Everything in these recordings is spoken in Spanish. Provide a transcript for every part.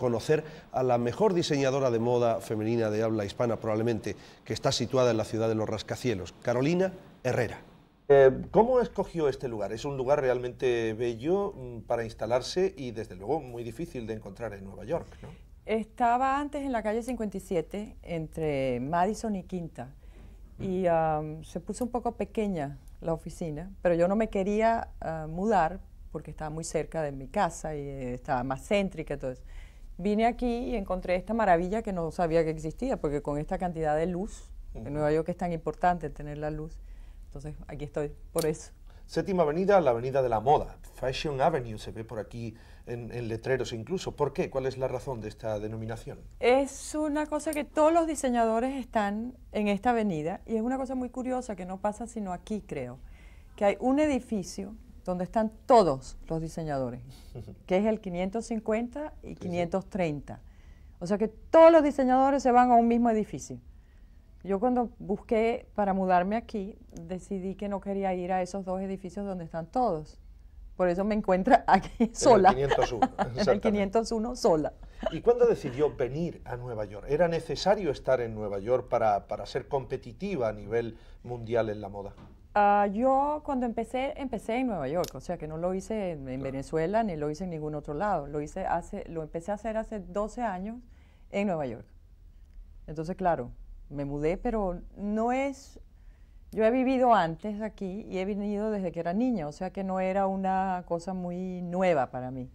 conocer a la mejor diseñadora de moda femenina de habla hispana probablemente, que está situada en la ciudad de los rascacielos, Carolina Herrera. Eh, ¿Cómo escogió este lugar? Es un lugar realmente bello mm, para instalarse y desde luego muy difícil de encontrar en Nueva York. ¿no? Estaba antes en la calle 57, entre Madison y Quinta, y se puso un poco pequeña la oficina, pero yo no me quería ah, mudar porque estaba muy cerca de mi casa y eh, estaba más céntrica. Entonces, vine aquí y encontré esta maravilla que no sabía que existía, porque con esta cantidad de luz, en Nueva York es tan importante tener la luz. Entonces, aquí estoy, por eso. Séptima Avenida, la Avenida de la Moda. Fashion Avenue se ve por aquí en, en, letreros incluso. ¿Por qué? ¿Cuál es la razón de esta denominación? Es una cosa que todos los diseñadores están en esta avenida y es una cosa muy curiosa que no pasa sino aquí, creo, que hay un edificio donde están todos los diseñadores, que es el 550 y 530. O sea que todos los diseñadores se van a un mismo edificio. Yo cuando busqué para mudarme aquí, decidí que no quería ir a esos dos edificios donde están todos. Por eso me encuentra aquí sola. En el 501. en el 501 sola. ¿Y cuándo decidió venir a Nueva York? ¿Era necesario estar en Nueva York para, para ser competitiva a nivel mundial en la moda? Ah, yo cuando empecé, empecé en Nueva York, o sea que no lo hice en, Venezuela ni lo hice en ningún otro lado. Lo, hice hace, lo empecé a hacer hace 12 años en Nueva York. Entonces, claro, me mudé, pero no es... Yo he vivido antes aquí y he venido desde que era niña, o sea que no era una cosa muy nueva para mí.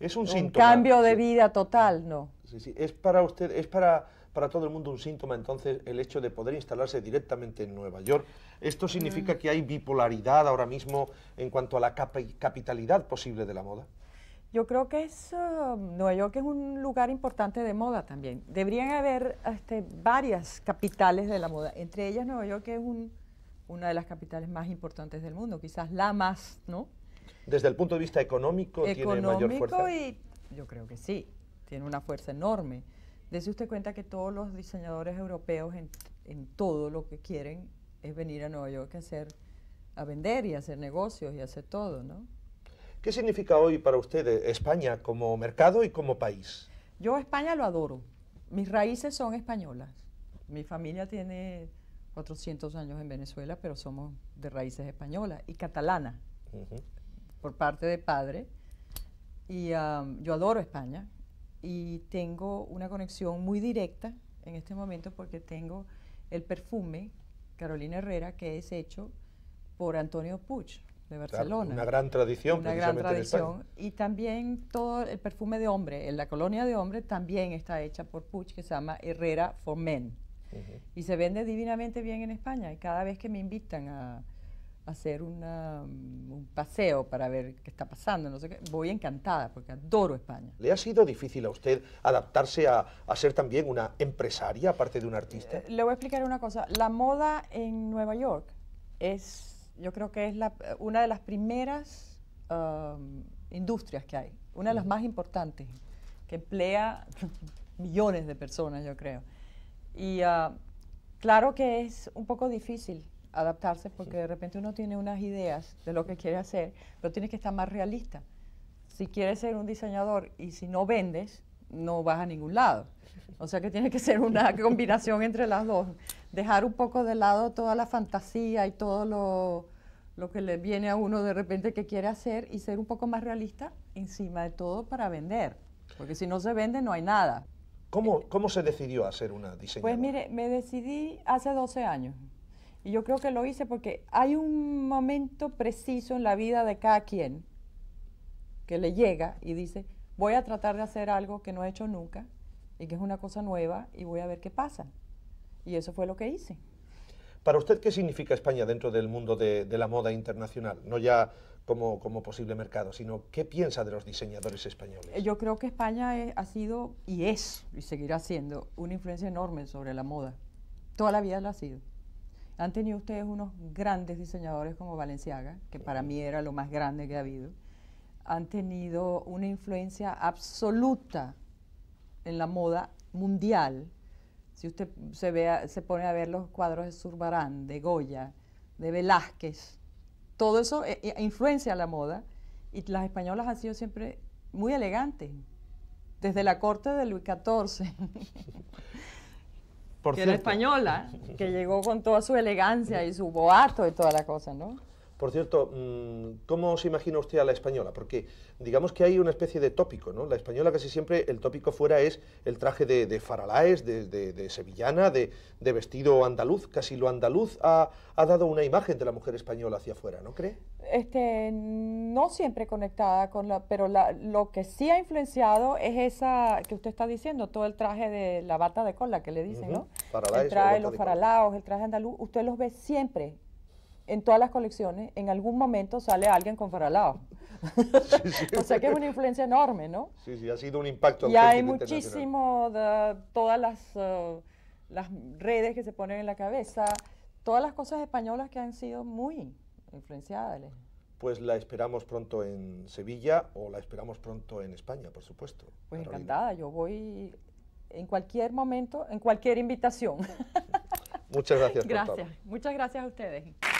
Es un, cambio de vida total, ¿no? Sí, sí. Es para usted, es para para todo el mundo un síntoma entonces el hecho de poder instalarse directamente en Nueva York. ¿Esto significa mm. que hay bipolaridad ahora mismo en cuanto a la capitalidad posible de la moda? Yo creo que es, um, Nueva York es un lugar importante de moda también. Deberían haber este, varias capitales de la moda, entre ellas Nueva York es una de las capitales más importantes del mundo, quizás la más, ¿no? Desde el punto de vista económico, tiene mayor fuerza. Y yo creo que sí, tiene una fuerza enorme. Dese usted cuenta que todos los diseñadores europeos en, todo lo que quieren es venir a Nueva York a hacer, a vender y hacer negocios y hacer todo, ¿no? ¿Qué significa hoy para usted eh, España como mercado y como país? Yo España lo adoro. Mis raíces son españolas. Mi familia tiene 400 años en Venezuela, pero somos de raíces españolas y catalanas por parte de padre. Y ah, yo adoro España y tengo una conexión muy directa en este momento porque tengo el perfume Carolina Herrera que es hecho por Antonio Puch de Barcelona. Una gran tradición. Una gran tradición. Y también todo el perfume de hombre, en la colonia de hombre también está hecha por Puch que se llama Herrera for Men. Y se vende divinamente bien en España y cada vez que me invitan a, hacer mm, un paseo para ver qué está pasando, no sé qué. Voy encantada porque adoro España. ¿Le ha sido difícil a usted adaptarse a, ser también una empresaria aparte de un artista? Eh, le voy a explicar una cosa. La moda en Nueva York es, yo creo que es una de las primeras um, industrias que hay, una de las más importantes, que emplea millones de personas, yo creo. Y ah, claro que es un poco difícil adaptarse porque de repente uno tiene unas ideas de lo que quiere hacer, pero tienes que estar más realista. Si quieres ser un diseñador y si no vendes, no vas a ningún lado. O sea que tiene que ser una combinación entre las dos. Dejar un poco de lado toda la fantasía y todo lo, que le viene a uno de repente que quiere hacer y ser un poco más realista encima de todo para vender. Porque si no se vende no hay nada. ¿Cómo, cómo se decidió a ser una pues diseñadora? Pues mire, me decidí hace 12 años. Y yo creo que lo hice porque hay un momento preciso en la vida de cada quien que le llega y dice, voy a tratar de hacer algo que no he hecho nunca y que es una cosa nueva y voy a ver qué pasa. Y eso fue lo que hice. Para usted, ¿qué significa España dentro del mundo de, la moda internacional? No ya como, como, posible mercado, sino ¿qué piensa de los diseñadores españoles? Eh, yo creo que España ha sido y es, y seguirá siendo, una influencia enorme sobre la moda. Toda la vida lo ha sido. Han tenido ustedes unos grandes diseñadores como Valenciaga, que para mí era lo más grande que ha habido. Han tenido una influencia absoluta en la moda mundial. Si usted se, se pone a ver los cuadros de Zurbarán, de Goya, de Velázquez, todo eso eh, eh, influencia la moda y las españolas han sido siempre muy elegantes, desde la corte de Luis XIV. que era española, que llegó con toda su elegancia y su boato y toda la cosa, ¿no? Por cierto, mm, ¿cómo se imagina usted a la española? Porque digamos que hay una especie de tópico, ¿no? La española casi siempre el tópico fuera es el traje de, faralaes, de, sevillana, de, vestido andaluz. Casi lo andaluz ha, dado una imagen de la mujer española hacia afuera, ¿no cree? Este, no siempre conectada con la, pero lo que sí ha influenciado es esa que usted está diciendo, todo el traje de la bata de cola que le dicen, ¿no? el traje, los faralaos, el traje andaluz, usted los ve siempre en todas las colecciones, en algún momento sale alguien con faralao. o sea que es una influencia enorme, ¿no? Sí, sí, ha sido un impacto. Y hay muchísimo de todas las, eh, las redes que se ponen en la cabeza, todas las cosas españolas que han sido muy influenciadas. Pues la esperamos pronto en Sevilla o la esperamos pronto en España, por supuesto. Pues encantada, yo voy en cualquier momento, en cualquier invitación. Muchas gracias. Gracias, muchas gracias a ustedes.